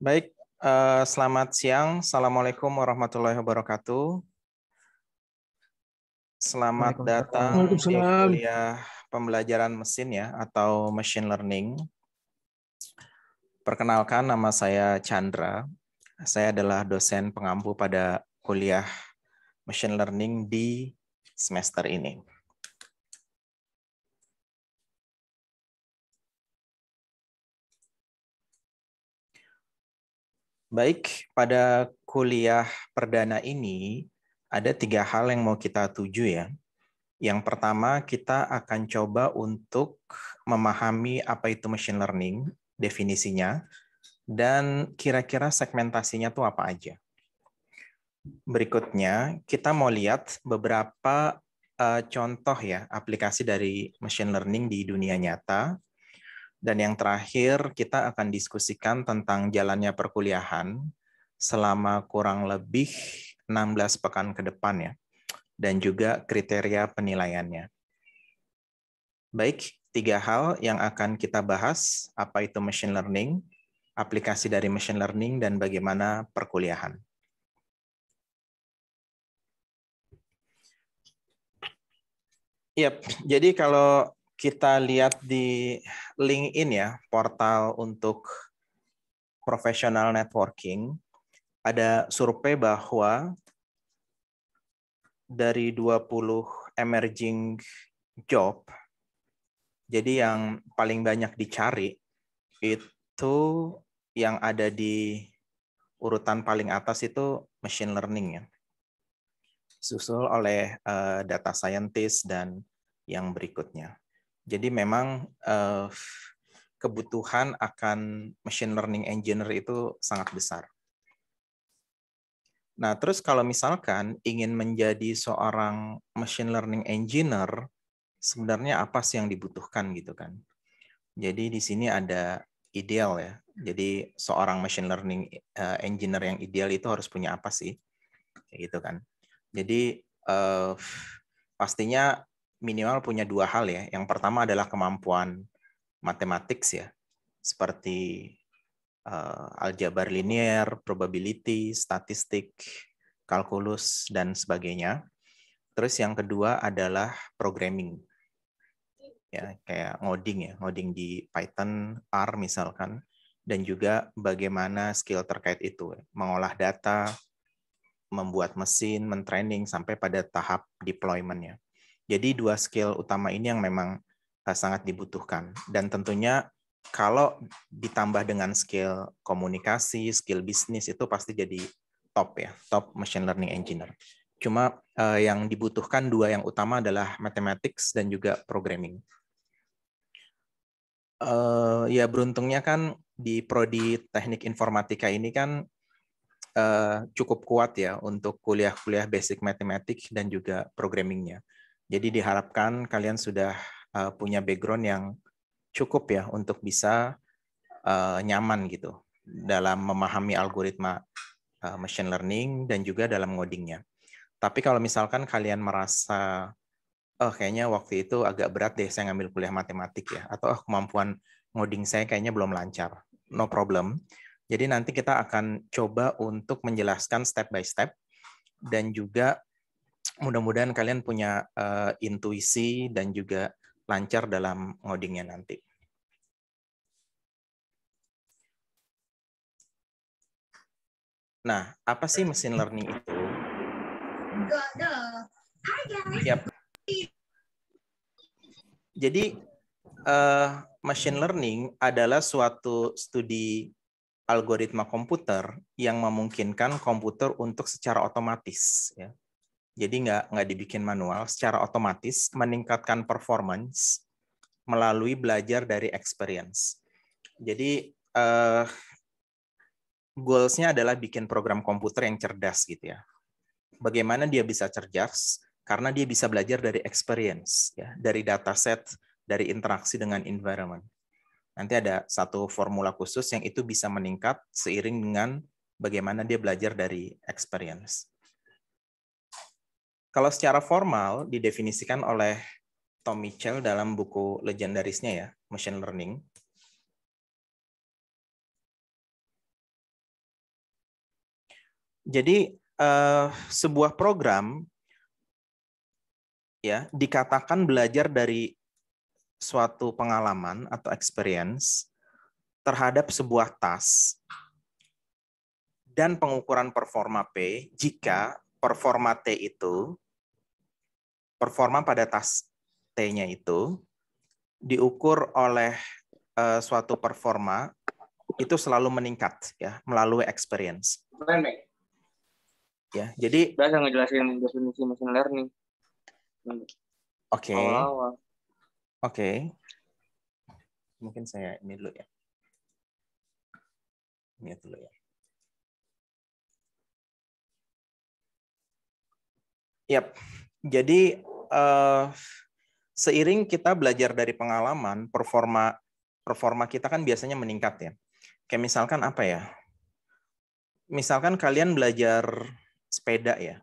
Baik, eh, selamat siang. Assalamualaikum warahmatullahi wabarakatuh. Selamat datang di kuliah pembelajaran mesin ya atau machine learning. Perkenalkan nama saya Chandra. Saya adalah dosen pengampu pada kuliah machine learning di semester ini. Baik, pada kuliah perdana ini ada tiga hal yang mau kita tuju ya. Yang pertama, kita akan coba untuk memahami apa itu machine learning, definisinya, dan kira-kira segmentasinya tuh apa aja. Berikutnya, kita mau lihat beberapa eh, contoh ya aplikasi dari machine learning di dunia nyata dan yang terakhir, kita akan diskusikan tentang jalannya perkuliahan selama kurang lebih 16 pekan ke depan ya, dan juga kriteria penilaiannya. Baik, tiga hal yang akan kita bahas, apa itu machine learning, aplikasi dari machine learning, dan bagaimana perkuliahan. Yap, jadi kalau kita lihat di LinkedIn ya, portal untuk professional networking, ada survei bahwa dari 20 emerging job, jadi yang paling banyak dicari itu yang ada di urutan paling atas itu machine learning ya. Susul oleh eh, data scientist dan yang berikutnya. Jadi memang uh, kebutuhan akan machine learning engineer itu sangat besar. Nah, terus kalau misalkan ingin menjadi seorang machine learning engineer, sebenarnya apa sih yang dibutuhkan gitu kan? Jadi di sini ada ideal ya. Jadi seorang machine learning eh, engineer yang ideal itu harus punya apa sih? gitu kan. Jadi uh, pastinya minimal punya dua hal ya. Yang pertama adalah kemampuan matematik ya, seperti uh, aljabar linear, probability, statistik, kalkulus dan sebagainya. Terus yang kedua adalah programming. Ya, kayak ngoding ya, ngoding di Python, R misalkan dan juga bagaimana skill terkait itu, ya. mengolah data, membuat mesin, mentraining sampai pada tahap deployment-nya. Jadi dua skill utama ini yang memang eh, sangat dibutuhkan. Dan tentunya kalau ditambah dengan skill komunikasi, skill bisnis itu pasti jadi top ya, top machine learning engineer. Cuma eh, yang dibutuhkan dua yang utama adalah mathematics dan juga programming. Eh, ya beruntungnya kan di prodi teknik informatika ini kan eh, cukup kuat ya untuk kuliah-kuliah basic mathematics dan juga programmingnya. nya jadi diharapkan kalian sudah uh, punya background yang cukup ya untuk bisa uh, nyaman gitu dalam memahami algoritma uh, machine learning dan juga dalam codingnya. Tapi kalau misalkan kalian merasa oh kayaknya waktu itu agak berat deh saya ngambil kuliah matematik ya atau oh kemampuan coding saya kayaknya belum lancar. No problem. Jadi nanti kita akan coba untuk menjelaskan step by step dan juga mudah-mudahan kalian punya uh, intuisi dan juga lancar dalam ngodingnya nanti. Nah, apa sih mesin learning itu? Yep. Iya. Jadi, uh, machine learning adalah suatu studi algoritma komputer yang memungkinkan komputer untuk secara otomatis ya, jadi nggak nggak dibikin manual, secara otomatis meningkatkan performance melalui belajar dari experience. Jadi uh, goalsnya adalah bikin program komputer yang cerdas gitu ya. Bagaimana dia bisa cerdas? Karena dia bisa belajar dari experience, ya, dari dataset, dari interaksi dengan environment. Nanti ada satu formula khusus yang itu bisa meningkat seiring dengan bagaimana dia belajar dari experience. Kalau secara formal didefinisikan oleh Tom Mitchell dalam buku legendarisnya ya, Machine Learning, jadi eh, sebuah program ya dikatakan belajar dari suatu pengalaman atau experience terhadap sebuah tas dan pengukuran performa P jika performa T itu, performa pada tas T-nya itu diukur oleh uh, suatu performa itu selalu meningkat ya melalui experience. Keren, Ya, jadi Biasa ngejelasin definisi machine learning. Oke. Okay. Oke. Okay. Mungkin saya ini dulu ya. Ini dulu ya. Yap. Jadi uh, seiring kita belajar dari pengalaman, performa performa kita kan biasanya meningkat ya. Kayak misalkan apa ya? Misalkan kalian belajar sepeda ya,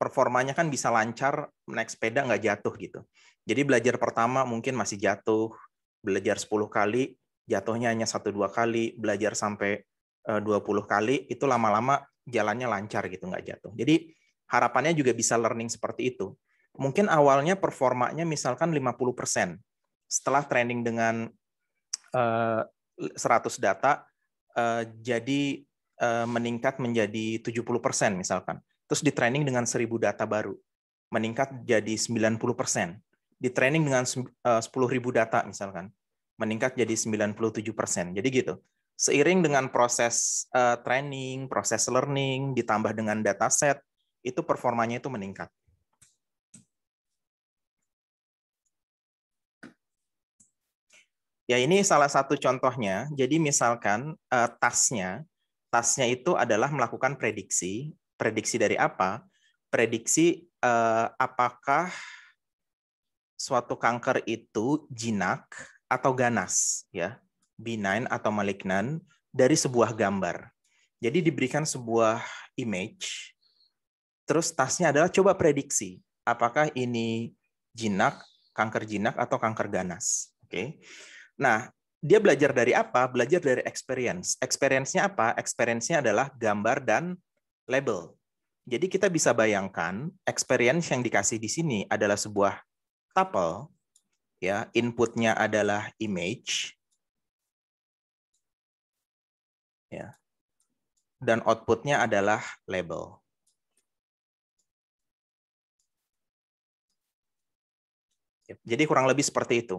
performanya kan bisa lancar naik sepeda nggak jatuh gitu. Jadi belajar pertama mungkin masih jatuh, belajar 10 kali jatuhnya hanya satu dua kali, belajar sampai 20 eh, kali itu lama-lama jalannya lancar gitu nggak jatuh. Jadi harapannya juga bisa learning seperti itu. Mungkin awalnya performanya misalkan 50%. Setelah training dengan uh, eh, 100 data, uh, jadi uh, meningkat menjadi 70% misalkan. Terus di training dengan 1000 data baru, meningkat jadi 90%. Di training dengan 10.000 data misalkan, meningkat jadi 97%. Jadi gitu seiring dengan proses uh, training, proses learning, ditambah dengan dataset, itu performanya itu meningkat. Ya ini salah satu contohnya. Jadi misalkan eh, tasnya, tasnya itu adalah melakukan prediksi. Prediksi dari apa? Prediksi eh, apakah suatu kanker itu jinak atau ganas, ya, benign atau malignant dari sebuah gambar. Jadi diberikan sebuah image Terus tasnya adalah coba prediksi apakah ini jinak, kanker jinak atau kanker ganas. Oke. Okay? Nah, dia belajar dari apa? Belajar dari experience. Experience-nya apa? Experience-nya adalah gambar dan label. Jadi kita bisa bayangkan experience yang dikasih di sini adalah sebuah tuple ya, inputnya adalah image. Ya. Dan outputnya adalah label. Jadi kurang lebih seperti itu.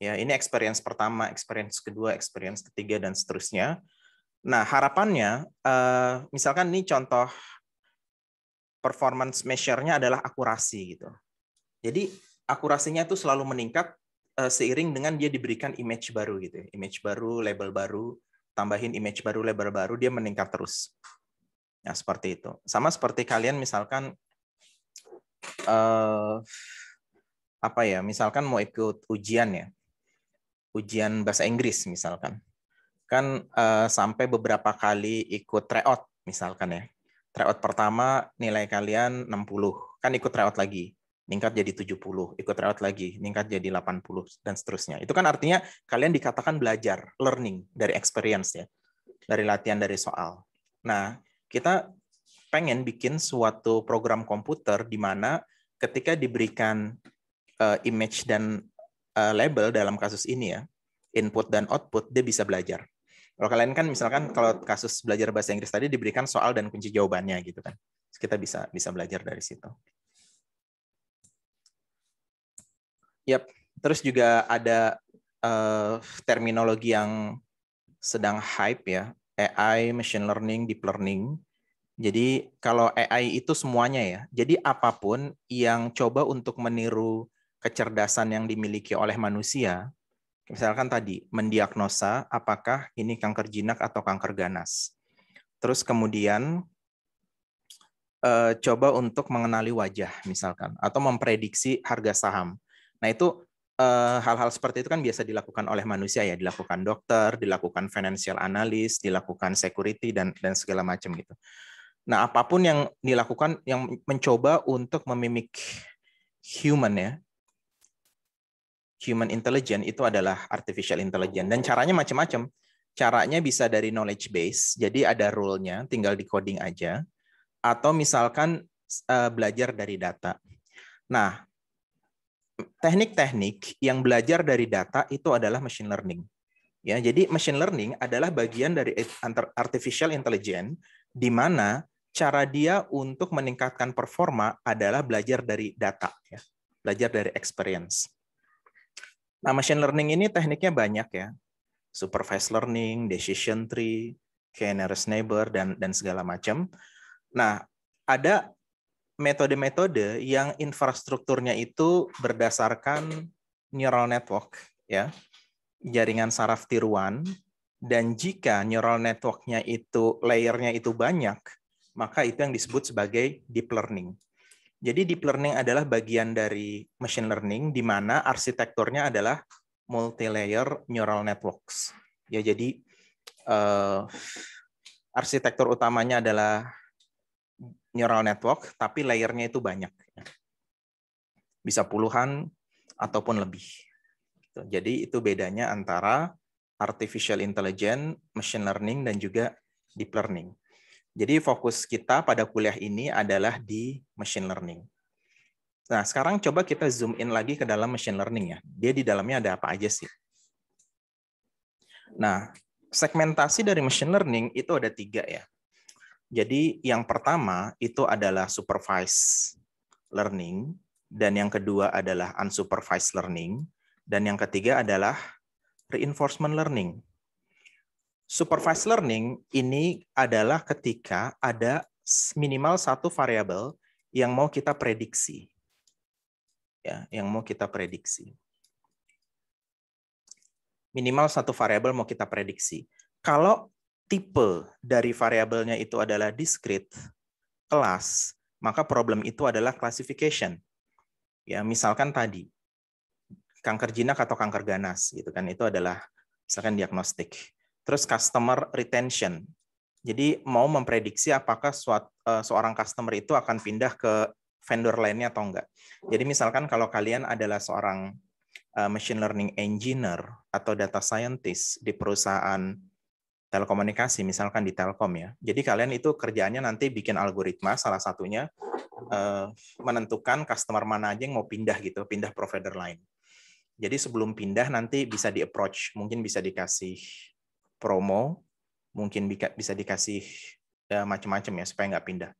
Ya, ini experience pertama, experience kedua, experience ketiga dan seterusnya. Nah, harapannya eh, misalkan ini contoh performance measure-nya adalah akurasi gitu. Jadi akurasinya itu selalu meningkat eh, seiring dengan dia diberikan image baru gitu, ya. image baru, label baru, tambahin image baru, label baru, dia meningkat terus. Nah, seperti itu. Sama seperti kalian misalkan eh, apa ya misalkan mau ikut ujian ya ujian bahasa Inggris misalkan kan uh, sampai beberapa kali ikut tryout misalkan ya tryout pertama nilai kalian 60 kan ikut tryout lagi ningkat jadi 70 ikut tryout lagi ningkat jadi 80 dan seterusnya itu kan artinya kalian dikatakan belajar learning dari experience ya dari latihan dari soal nah kita pengen bikin suatu program komputer di mana ketika diberikan uh, image dan uh, label dalam kasus ini ya, input dan output, dia bisa belajar. Kalau kalian kan misalkan kalau kasus belajar bahasa Inggris tadi diberikan soal dan kunci jawabannya gitu kan. Terus kita bisa bisa belajar dari situ. Yap, terus juga ada uh, terminologi yang sedang hype ya, AI, machine learning, deep learning. Jadi kalau AI itu semuanya ya. Jadi apapun yang coba untuk meniru kecerdasan yang dimiliki oleh manusia, misalkan tadi mendiagnosa apakah ini kanker jinak atau kanker ganas. Terus kemudian eh, coba untuk mengenali wajah misalkan atau memprediksi harga saham. Nah, itu eh, hal-hal seperti itu kan biasa dilakukan oleh manusia ya, dilakukan dokter, dilakukan financial analyst, dilakukan security dan dan segala macam gitu. Nah, apapun yang dilakukan yang mencoba untuk memimik human ya, human intelligence itu adalah artificial intelligence dan caranya macam-macam. Caranya bisa dari knowledge base, jadi ada rule-nya, tinggal di coding aja. Atau misalkan eh, belajar dari data. Nah, teknik-teknik yang belajar dari data itu adalah machine learning. Ya, jadi machine learning adalah bagian dari artificial intelligence di mana cara dia untuk meningkatkan performa adalah belajar dari data, ya. belajar dari experience. Nah, machine learning ini tekniknya banyak ya. Supervised learning, decision tree, k-nearest neighbor, dan, dan segala macam. Nah, ada metode-metode yang infrastrukturnya itu berdasarkan neural network, ya jaringan saraf tiruan, dan jika neural networknya itu layernya itu banyak, maka itu yang disebut sebagai deep learning. Jadi deep learning adalah bagian dari machine learning di mana arsitekturnya adalah multi-layer neural networks. Ya jadi uh, arsitektur utamanya adalah neural network, tapi layernya itu banyak. Bisa puluhan ataupun lebih. Jadi itu bedanya antara artificial intelligence, machine learning, dan juga deep learning. Jadi fokus kita pada kuliah ini adalah di machine learning. Nah, sekarang coba kita zoom in lagi ke dalam machine learning ya. Dia di dalamnya ada apa aja sih? Nah, segmentasi dari machine learning itu ada tiga ya. Jadi yang pertama itu adalah supervised learning, dan yang kedua adalah unsupervised learning, dan yang ketiga adalah reinforcement learning. Supervised learning ini adalah ketika ada minimal satu variabel yang mau kita prediksi. Ya, yang mau kita prediksi. Minimal satu variabel mau kita prediksi. Kalau tipe dari variabelnya itu adalah discrete, kelas, maka problem itu adalah classification. Ya, misalkan tadi kanker jinak atau kanker ganas gitu kan itu adalah misalkan diagnostik. Terus customer retention. Jadi mau memprediksi apakah suat, eh, seorang customer itu akan pindah ke vendor lainnya atau enggak. Jadi misalkan kalau kalian adalah seorang eh, machine learning engineer atau data scientist di perusahaan telekomunikasi, misalkan di Telkom ya. Jadi kalian itu kerjaannya nanti bikin algoritma, salah satunya eh, menentukan customer mana aja yang mau pindah gitu, pindah provider lain. Jadi sebelum pindah nanti bisa di approach, mungkin bisa dikasih promo, mungkin bisa dikasih ya, macam-macam ya supaya nggak pindah.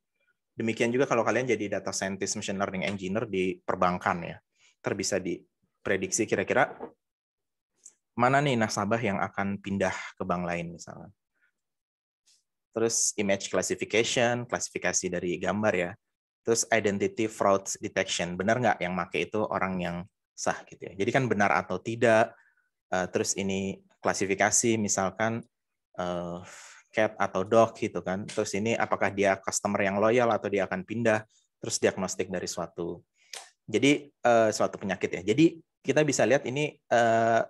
Demikian juga kalau kalian jadi data scientist, machine learning engineer di perbankan ya, terbisa diprediksi kira-kira mana nih nasabah yang akan pindah ke bank lain misalnya. Terus image classification, klasifikasi dari gambar ya. Terus identity fraud detection, benar nggak yang make itu orang yang sah gitu ya. Jadi kan benar atau tidak, eh, terus ini klasifikasi misalkan uh, cat atau dog gitu kan. Terus ini apakah dia customer yang loyal atau dia akan pindah, terus diagnostik dari suatu jadi uh, suatu penyakit ya. Jadi kita bisa lihat ini uh,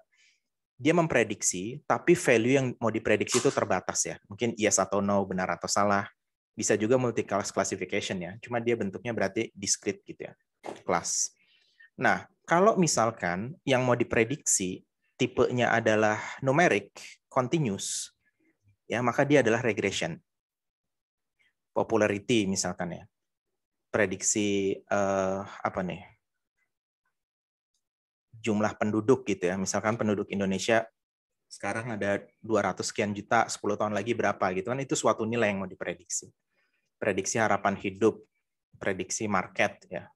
dia memprediksi, tapi value yang mau diprediksi itu terbatas ya. Mungkin yes atau no, benar atau salah. Bisa juga multi class classification ya. Cuma dia bentuknya berarti discrete gitu ya, class Nah, kalau misalkan yang mau diprediksi tipenya adalah numeric, continuous, ya maka dia adalah regression. Popularity misalkan ya, prediksi eh, apa nih jumlah penduduk gitu ya, misalkan penduduk Indonesia sekarang ada 200 sekian juta, 10 tahun lagi berapa gitu kan itu suatu nilai yang mau diprediksi. Prediksi harapan hidup, prediksi market ya,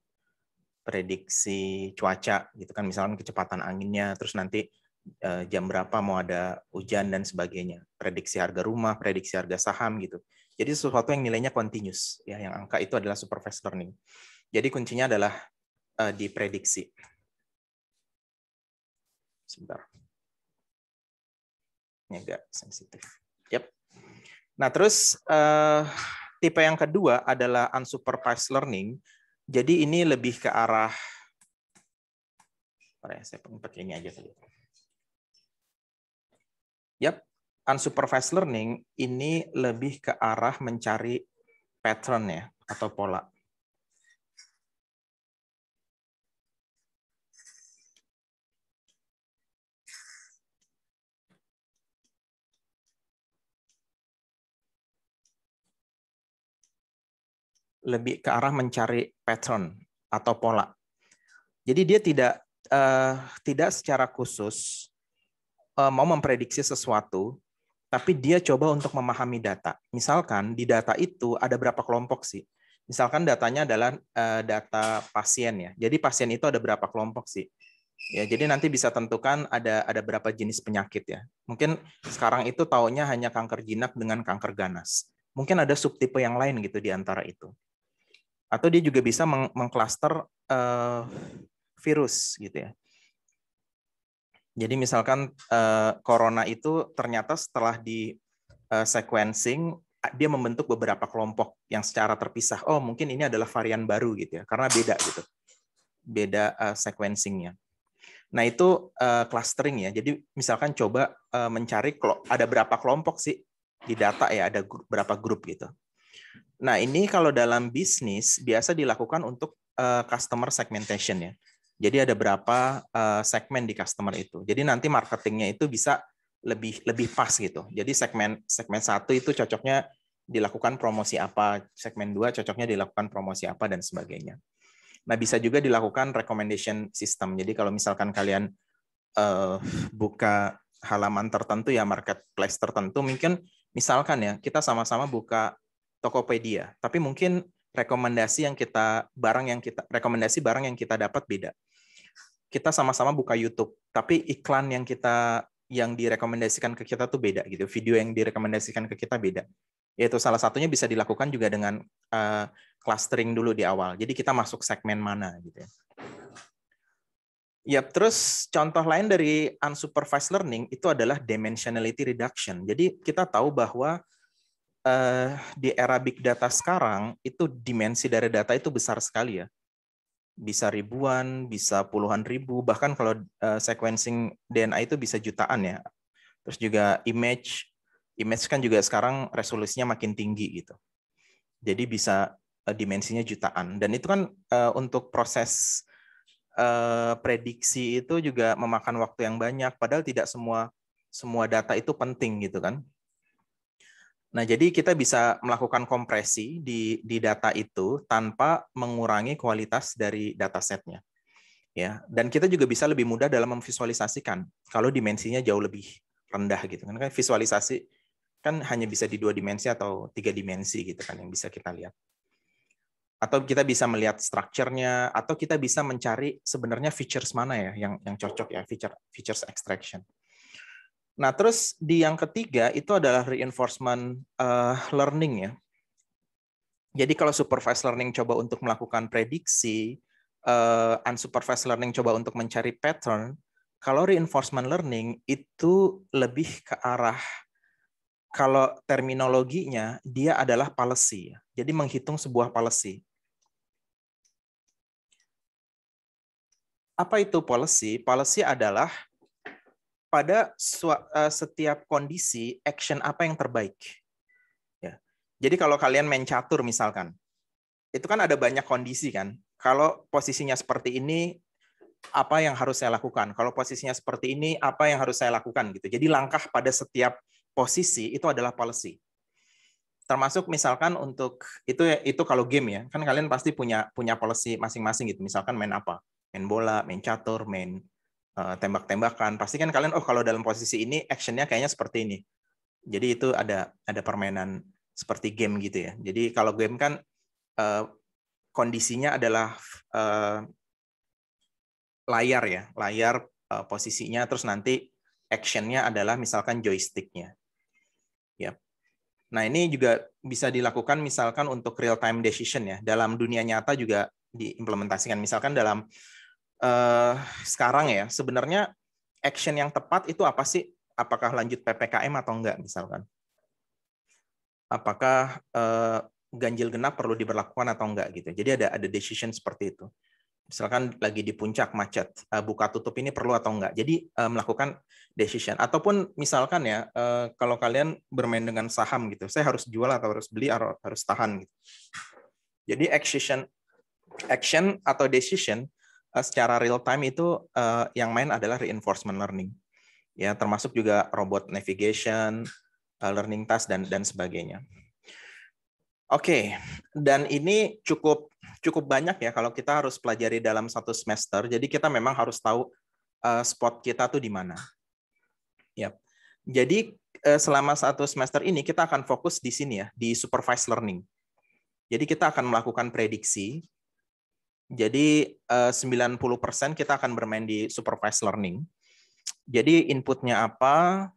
prediksi cuaca gitu kan misalkan kecepatan anginnya terus nanti Eh, jam berapa mau ada hujan dan sebagainya, prediksi harga rumah, prediksi harga saham gitu. Jadi sesuatu yang nilainya continuous ya, yang angka itu adalah supervised learning. Jadi kuncinya adalah uh, diprediksi. Sebentar. Ini agak sensitif. Yep. Nah terus uh, tipe yang kedua adalah unsupervised learning. Jadi ini lebih ke arah, ya, saya pakai ini aja tadi. Yap, unsupervised learning ini lebih ke arah mencari pattern ya atau pola. lebih ke arah mencari pattern atau pola. Jadi dia tidak uh, tidak secara khusus Eh, mau memprediksi sesuatu, tapi dia coba untuk memahami data. Misalkan di data itu ada berapa kelompok sih? Misalkan datanya adalah eh, data pasien ya. Jadi pasien itu ada berapa kelompok sih? Ya, jadi nanti bisa tentukan ada ada berapa jenis penyakit ya. Mungkin sekarang itu taunya hanya kanker jinak dengan kanker ganas. Mungkin ada subtipe yang lain gitu di antara itu. Atau dia juga bisa mengklaster uh, virus gitu ya. Jadi misalkan uh, corona itu ternyata setelah di uh, sequencing dia membentuk beberapa kelompok yang secara terpisah. Oh mungkin ini adalah varian baru gitu ya karena beda gitu, beda uh, sequencingnya. Nah itu uh, clustering ya. Jadi misalkan coba uh, mencari ada berapa kelompok sih di data ya ada grup, berapa grup gitu. Nah ini kalau dalam bisnis biasa dilakukan untuk uh, customer segmentation ya. Jadi ada berapa uh, segmen di customer itu. Jadi nanti marketingnya itu bisa lebih lebih pas gitu. Jadi segmen segmen satu itu cocoknya dilakukan promosi apa, segmen dua cocoknya dilakukan promosi apa dan sebagainya. Nah bisa juga dilakukan recommendation system. Jadi kalau misalkan kalian uh, buka halaman tertentu ya marketplace tertentu, mungkin misalkan ya kita sama-sama buka Tokopedia, tapi mungkin rekomendasi yang kita barang yang kita rekomendasi barang yang kita dapat beda kita sama-sama buka YouTube, tapi iklan yang kita yang direkomendasikan ke kita tuh beda gitu. Video yang direkomendasikan ke kita beda. Yaitu salah satunya bisa dilakukan juga dengan uh, clustering dulu di awal. Jadi kita masuk segmen mana gitu ya. Yep, terus contoh lain dari unsupervised learning itu adalah dimensionality reduction. Jadi kita tahu bahwa uh, di era big data sekarang itu dimensi dari data itu besar sekali ya bisa ribuan, bisa puluhan ribu, bahkan kalau uh, sequencing DNA itu bisa jutaan ya. Terus juga image, image kan juga sekarang resolusinya makin tinggi gitu. Jadi bisa uh, dimensinya jutaan. Dan itu kan uh, untuk proses uh, prediksi itu juga memakan waktu yang banyak. Padahal tidak semua semua data itu penting gitu kan. Nah, jadi kita bisa melakukan kompresi di, di data itu tanpa mengurangi kualitas dari datasetnya. Ya, dan kita juga bisa lebih mudah dalam memvisualisasikan kalau dimensinya jauh lebih rendah gitu kan. visualisasi kan hanya bisa di dua dimensi atau tiga dimensi gitu kan yang bisa kita lihat. Atau kita bisa melihat strukturnya atau kita bisa mencari sebenarnya features mana ya yang yang cocok ya feature features extraction. Nah, terus di yang ketiga itu adalah reinforcement uh, learning ya. Jadi kalau supervised learning coba untuk melakukan prediksi, uh, unsupervised learning coba untuk mencari pattern, kalau reinforcement learning itu lebih ke arah kalau terminologinya dia adalah policy. Ya. Jadi menghitung sebuah policy. Apa itu policy? Policy adalah pada eh, setiap kondisi action apa yang terbaik. Ya. Jadi kalau kalian main catur misalkan, itu kan ada banyak kondisi kan. Kalau posisinya seperti ini, apa yang harus saya lakukan? Kalau posisinya seperti ini, apa yang harus saya lakukan? Gitu. Jadi langkah pada setiap posisi itu adalah policy. Termasuk misalkan untuk itu itu kalau game ya, kan kalian pasti punya punya policy masing-masing gitu. Misalkan main apa? Main bola, main catur, main Eh, tembak-tembakan, pasti kan kalian oh kalau dalam posisi ini actionnya kayaknya seperti ini. Jadi itu ada ada permainan seperti game gitu ya. Jadi kalau game kan uh, kondisinya adalah uh, layar ya, layar uh, posisinya, terus nanti actionnya adalah misalkan joysticknya. Yep. Nah ini juga bisa dilakukan misalkan untuk real time decision ya. Dalam dunia nyata juga diimplementasikan. Misalkan dalam uh, sekarang ya sebenarnya action yang tepat itu apa sih? Apakah lanjut ppkm atau enggak misalkan? Apakah uh, ganjil genap perlu diberlakukan atau enggak gitu? Jadi ada ada decision seperti itu. Misalkan lagi di puncak macet, uh, buka tutup ini perlu atau enggak? Jadi uh, melakukan decision ataupun misalkan ya uh, kalau kalian bermain dengan saham gitu, saya harus jual atau harus beli atau harus tahan gitu. Jadi action action atau decision Eh, secara real time itu uh, yang main adalah reinforcement learning ya termasuk juga robot navigation uh, learning task dan dan sebagainya oke okay. dan ini cukup cukup banyak ya kalau kita harus pelajari dalam satu semester jadi kita memang harus tahu uh, spot kita tuh di mana yep. Ya. jadi uh, selama satu semester ini kita akan fokus di sini ya di supervised learning jadi kita akan melakukan prediksi jadi eh, uh, 90% kita akan bermain di supervised learning. Jadi inputnya apa?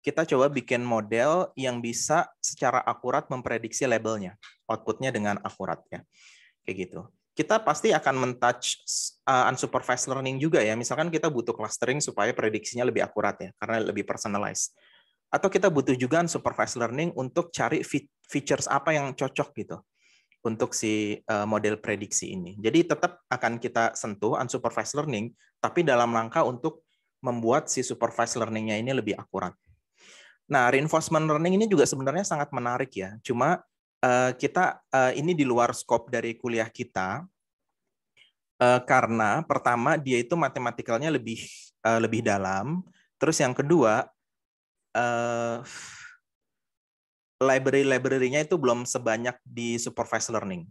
Kita coba bikin model yang bisa secara akurat memprediksi labelnya, outputnya dengan akurat ya, kayak gitu. Kita pasti akan mentouch eh, unsupervised learning juga ya. Misalkan kita butuh clustering supaya prediksinya lebih akurat ya, karena lebih personalized. Atau kita butuh juga unsupervised learning untuk cari features apa yang cocok gitu untuk si eh, model prediksi ini. Jadi tetap akan kita sentuh unsupervised learning, tapi dalam langkah untuk membuat si supervised learningnya ini lebih akurat. Nah, reinforcement learning ini juga sebenarnya sangat menarik ya. Cuma eh, kita eh, ini di luar scope dari kuliah kita karena pertama dia itu matematikalnya lebih lebih dalam. Terus yang kedua library-librarynya itu belum sebanyak di supervised learning.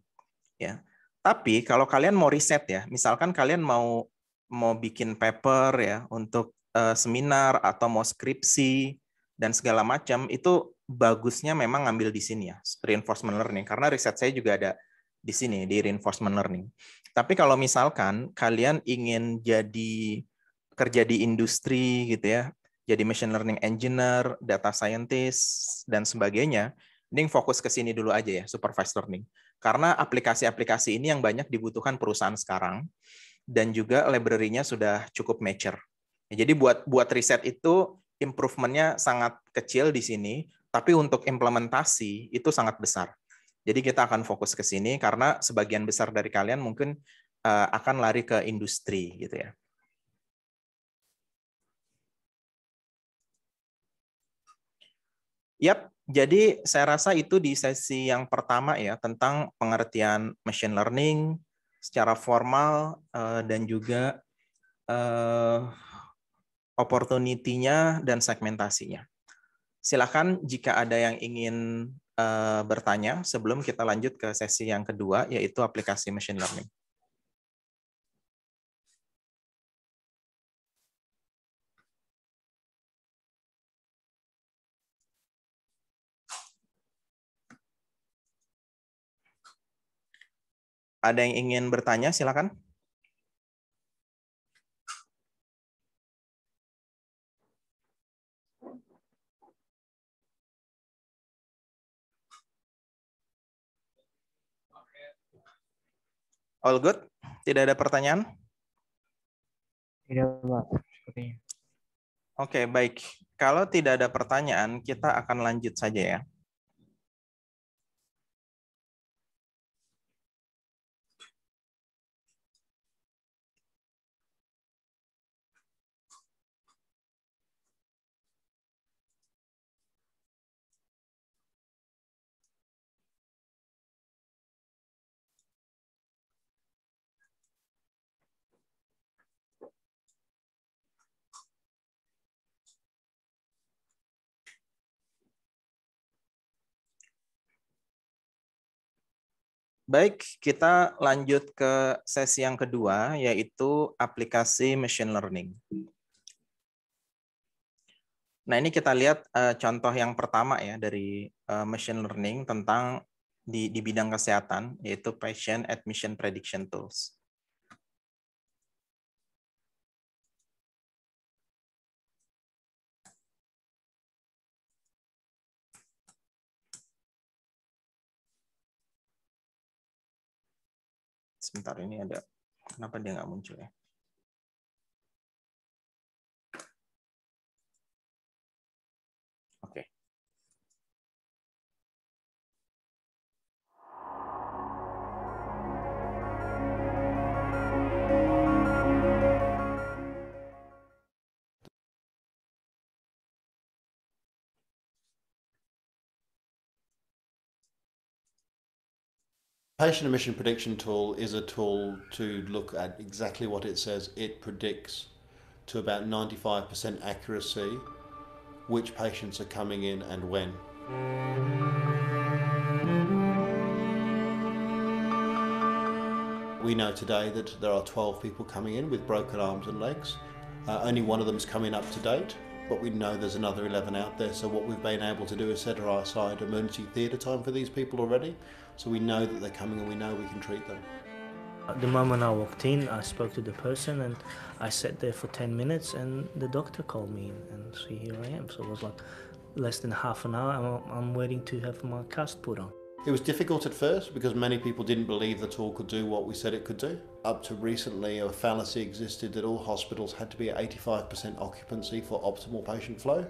Ya. Tapi kalau kalian mau riset ya, misalkan kalian mau mau bikin paper ya untuk uh, seminar atau mau skripsi dan segala macam itu bagusnya memang ngambil di sini ya reinforcement learning karena riset saya juga ada di sini di reinforcement learning. Tapi kalau misalkan kalian ingin jadi kerja di industri gitu ya, jadi machine learning engineer, data scientist, dan sebagainya, mending fokus ke sini dulu aja ya, supervised learning. Karena aplikasi-aplikasi ini yang banyak dibutuhkan perusahaan sekarang, dan juga library-nya sudah cukup mature. Ya, jadi buat buat riset itu improvement-nya sangat kecil di sini, tapi untuk implementasi itu sangat besar. Jadi kita akan fokus ke sini karena sebagian besar dari kalian mungkin eh, akan lari ke industri gitu ya. Yap, jadi saya rasa itu di sesi yang pertama ya tentang pengertian machine learning secara formal eh, dan juga uh, opportunity-nya dan segmentasinya. Silakan jika ada yang ingin uh, bertanya sebelum kita lanjut ke sesi yang kedua yaitu aplikasi machine learning. ada yang ingin bertanya? Silakan. All good? Tidak ada pertanyaan? Tidak, Pak. Oke, okay, baik. Kalau tidak ada pertanyaan, kita akan lanjut saja ya. Baik, kita lanjut ke sesi yang kedua, yaitu aplikasi machine learning. Nah, ini kita lihat eh, contoh yang pertama ya dari eh, machine learning tentang di, di bidang kesehatan, yaitu patient admission prediction tools. sebentar ini ada kenapa dia nggak muncul ya Patient emission prediction tool is a tool to look at exactly what it says it predicts to about 95% accuracy which patients are coming in and when. We know today that there are 12 people coming in with broken arms and legs. Uh, only one of them's coming up to date, but we know there's another 11 out there. So what we've been able to do is set aside emergency theatre time for these people already. So we know that they're coming and we know we can treat them. Uh, the moment I walked in, I spoke to the person and I sat there for 10 minutes and the doctor called me and so here I am. So it was like less than half an hour, I'm, waiting to have my cast put on. It was difficult at first because many people didn't believe the tool could do what we said it could do. Up to recently, a fallacy existed that all hospitals had to be at 85% occupancy for optimal patient flow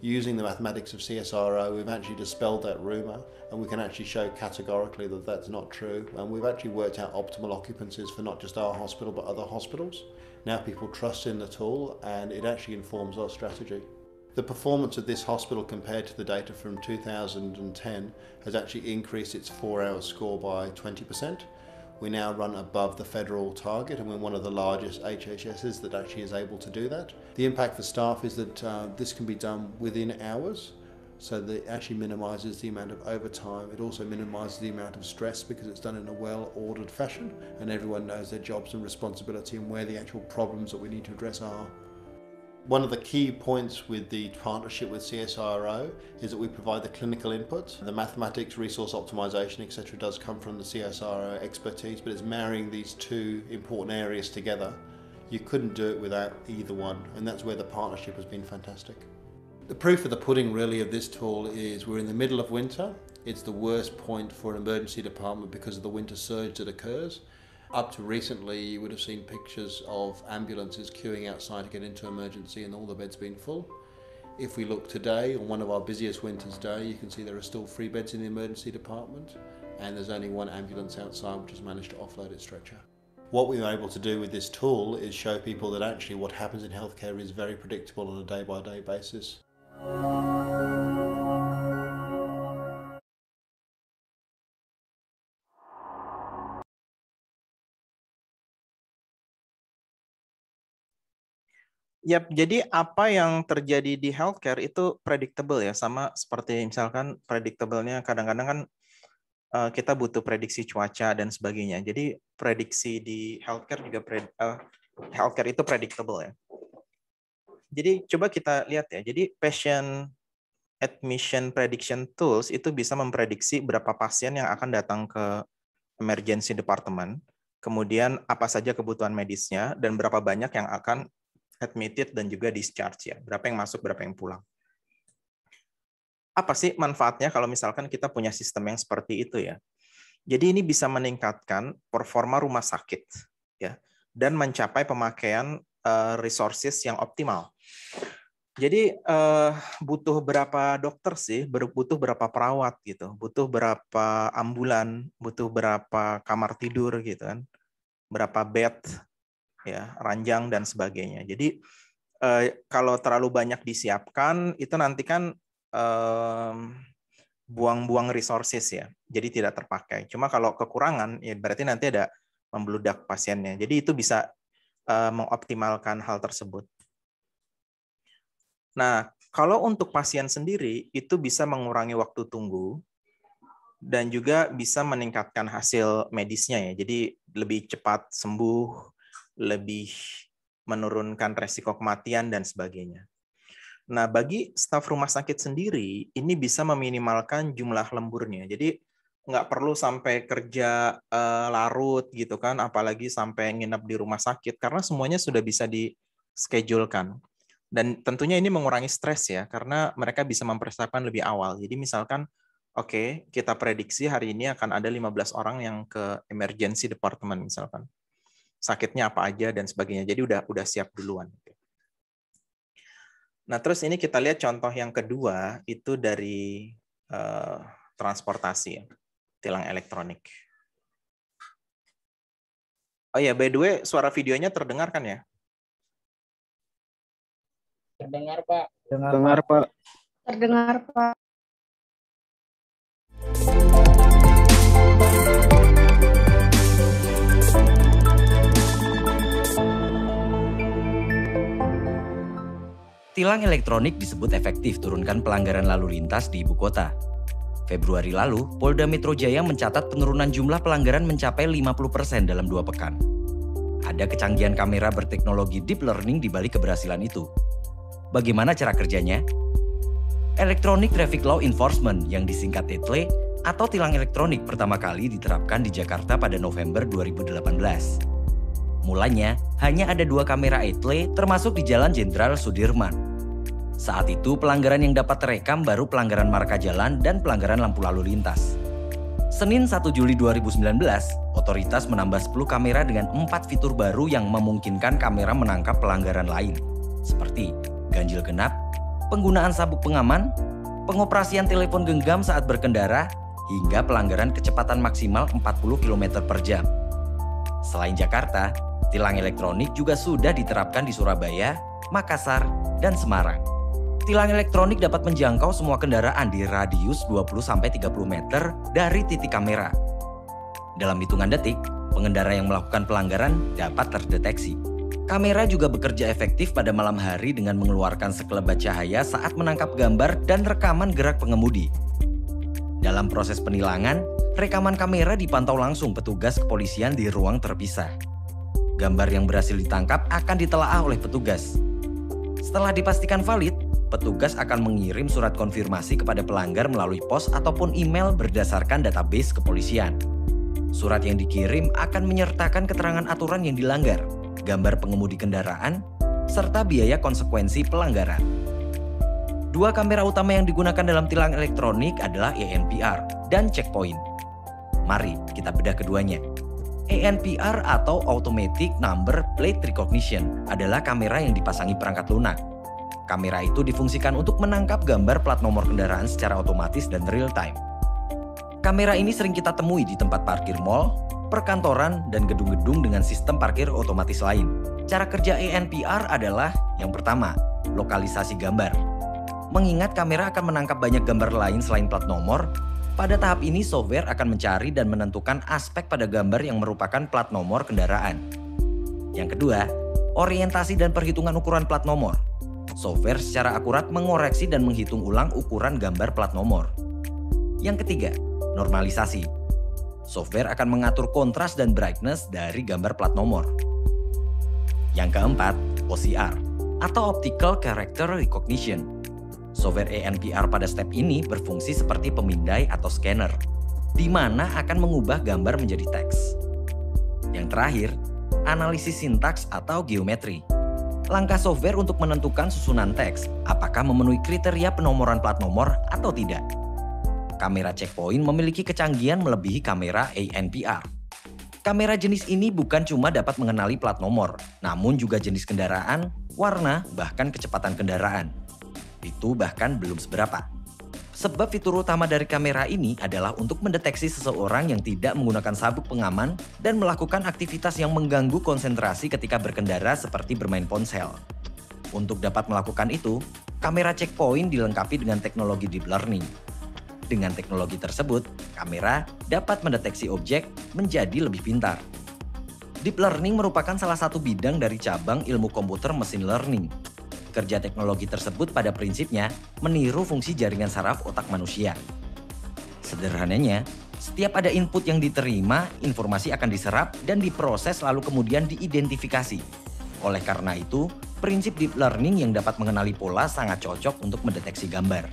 using the mathematics of CSIRO, we've actually dispelled that rumour and we can actually show categorically that that's not true. And we've actually worked out optimal occupancies for not just our hospital but other hospitals. Now people trust in the tool and it actually informs our strategy. The performance of this hospital compared to the data from 2010 has actually increased its four hour score by 20% we now run above the federal target, and we're one of the largest HHSs that actually is able to do that. The impact for staff is that uh, this can be done within hours, so that it actually minimises the amount of overtime. It also minimises the amount of stress because it's done in a well ordered fashion, and everyone knows their jobs and responsibility and where the actual problems that we need to address are. One of the key points with the partnership with CSIRO is that we provide the clinical input. The mathematics, resource optimization, etc., does come from the CSIRO expertise, but it's marrying these two important areas together. You couldn't do it without either one, and that's where the partnership has been fantastic. The proof of the pudding, really, of this tool is we're in the middle of winter. It's the worst point for an emergency department because of the winter surge that occurs. Up to recently, you would have seen pictures of ambulances queuing outside to get into emergency and all the beds being full. If we look today, on one of our busiest winter's day, you can see there are still three beds in the emergency department and there's only one ambulance outside which has managed to offload its stretcher. What we were able to do with this tool is show people that actually what happens in healthcare is very predictable on a day by day basis. Yap, jadi apa yang terjadi di healthcare itu predictable ya, sama seperti misalkan predictable-nya kadang-kadang kan eh, kita butuh prediksi cuaca dan sebagainya. Jadi prediksi di healthcare juga eh, healthcare itu predictable ya. Jadi coba kita lihat ya. Jadi patient admission prediction tools itu bisa memprediksi berapa pasien yang akan datang ke emergency department, kemudian apa saja kebutuhan medisnya dan berapa banyak yang akan admitted dan juga discharge ya. Berapa yang masuk, berapa yang pulang. Apa sih manfaatnya kalau misalkan kita punya sistem yang seperti itu ya? Jadi ini bisa meningkatkan performa rumah sakit ya dan mencapai pemakaian uh, resources yang optimal. Jadi uh, butuh berapa dokter sih, butuh berapa perawat gitu, butuh berapa ambulan, butuh berapa kamar tidur gitu kan, berapa bed ya ranjang dan sebagainya jadi eh, kalau terlalu banyak disiapkan itu nanti kan buang buang-buang resources ya jadi tidak terpakai cuma kalau kekurangan ya berarti nanti ada membludak pasiennya jadi itu bisa eh, mengoptimalkan hal tersebut nah kalau untuk pasien sendiri itu bisa mengurangi waktu tunggu dan juga bisa meningkatkan hasil medisnya ya. Jadi lebih cepat sembuh, lebih menurunkan resiko kematian dan sebagainya. Nah, bagi staf rumah sakit sendiri, ini bisa meminimalkan jumlah lemburnya. Jadi, nggak perlu sampai kerja uh, larut gitu kan, apalagi sampai nginep di rumah sakit, karena semuanya sudah bisa di-schedulekan. Dan tentunya ini mengurangi stres ya, karena mereka bisa mempersiapkan lebih awal. Jadi, misalkan, oke, okay, kita prediksi hari ini akan ada 15 orang yang ke emergency department misalkan sakitnya apa aja dan sebagainya. Jadi udah udah siap duluan. Gitu. Nah, terus ini kita lihat contoh yang kedua itu dari uh, transportasi ya, tilang elektronik. Oh ya, by the way, suara videonya terdengar kan ya? Terdengar, Pak. Dengar, Pak. Terdengar, Pak. tilang elektronik disebut efektif turunkan pelanggaran lalu lintas di ibu kota. Februari lalu, Polda Metro Jaya mencatat penurunan jumlah pelanggaran mencapai 50% dalam dua pekan. Ada kecanggihan kamera berteknologi deep learning di balik keberhasilan itu. Bagaimana cara kerjanya? Electronic Traffic Law Enforcement yang disingkat ETLE e, atau tilang elektronik pertama kali diterapkan di Jakarta pada November 2018. Mulanya, hanya ada dua kamera ETLE e termasuk di Jalan Jenderal Sudirman, saat itu pelanggaran yang dapat terekam baru pelanggaran marka jalan dan pelanggaran lampu lalu lintas. Senin 1 Juli 2019, otoritas menambah 10 kamera dengan 4 fitur baru yang memungkinkan kamera menangkap pelanggaran lain, seperti ganjil genap, penggunaan sabuk pengaman, pengoperasian telepon genggam saat berkendara, hingga pelanggaran kecepatan maksimal 40 km per jam. Selain Jakarta, tilang elektronik juga sudah diterapkan di Surabaya, Makassar, dan Semarang. Tilang elektronik dapat menjangkau semua kendaraan di radius 20-30 meter dari titik kamera. Dalam hitungan detik, pengendara yang melakukan pelanggaran dapat terdeteksi. Kamera juga bekerja efektif pada malam hari dengan mengeluarkan sekelebat cahaya saat menangkap gambar dan rekaman gerak pengemudi. Dalam proses penilangan, rekaman kamera dipantau langsung petugas kepolisian di ruang terpisah. Gambar yang berhasil ditangkap akan ditelaah oleh petugas. Setelah dipastikan valid, petugas akan mengirim surat konfirmasi kepada pelanggar melalui pos ataupun email berdasarkan database kepolisian. Surat yang dikirim akan menyertakan keterangan aturan yang dilanggar, gambar pengemudi kendaraan, serta biaya konsekuensi pelanggaran. Dua kamera utama yang digunakan dalam tilang elektronik adalah ENPR dan checkpoint. Mari kita bedah keduanya. ANPR e atau Automatic Number Plate Recognition adalah kamera yang dipasangi perangkat lunak Kamera itu difungsikan untuk menangkap gambar plat nomor kendaraan secara otomatis dan real time. Kamera ini sering kita temui di tempat parkir mall, perkantoran, dan gedung-gedung dengan sistem parkir otomatis lain. Cara kerja ENPR adalah yang pertama, lokalisasi gambar. Mengingat kamera akan menangkap banyak gambar lain selain plat nomor, pada tahap ini software akan mencari dan menentukan aspek pada gambar yang merupakan plat nomor kendaraan. Yang kedua, orientasi dan perhitungan ukuran plat nomor. Software secara akurat mengoreksi dan menghitung ulang ukuran gambar plat nomor. Yang ketiga, normalisasi. Software akan mengatur kontras dan brightness dari gambar plat nomor. Yang keempat, OCR atau Optical Character Recognition. Software ANPR pada step ini berfungsi seperti pemindai atau scanner, di mana akan mengubah gambar menjadi teks. Yang terakhir, analisis sintaks atau geometri langkah software untuk menentukan susunan teks, apakah memenuhi kriteria penomoran plat nomor atau tidak. Kamera checkpoint memiliki kecanggihan melebihi kamera ANPR. Kamera jenis ini bukan cuma dapat mengenali plat nomor, namun juga jenis kendaraan, warna, bahkan kecepatan kendaraan. Itu bahkan belum seberapa. Sebab fitur utama dari kamera ini adalah untuk mendeteksi seseorang yang tidak menggunakan sabuk pengaman dan melakukan aktivitas yang mengganggu konsentrasi ketika berkendara seperti bermain ponsel. Untuk dapat melakukan itu, kamera checkpoint dilengkapi dengan teknologi deep learning. Dengan teknologi tersebut, kamera dapat mendeteksi objek menjadi lebih pintar. Deep learning merupakan salah satu bidang dari cabang ilmu komputer mesin learning kerja teknologi tersebut pada prinsipnya meniru fungsi jaringan saraf otak manusia. Sederhananya, setiap ada input yang diterima, informasi akan diserap dan diproses lalu kemudian diidentifikasi. Oleh karena itu, prinsip deep learning yang dapat mengenali pola sangat cocok untuk mendeteksi gambar.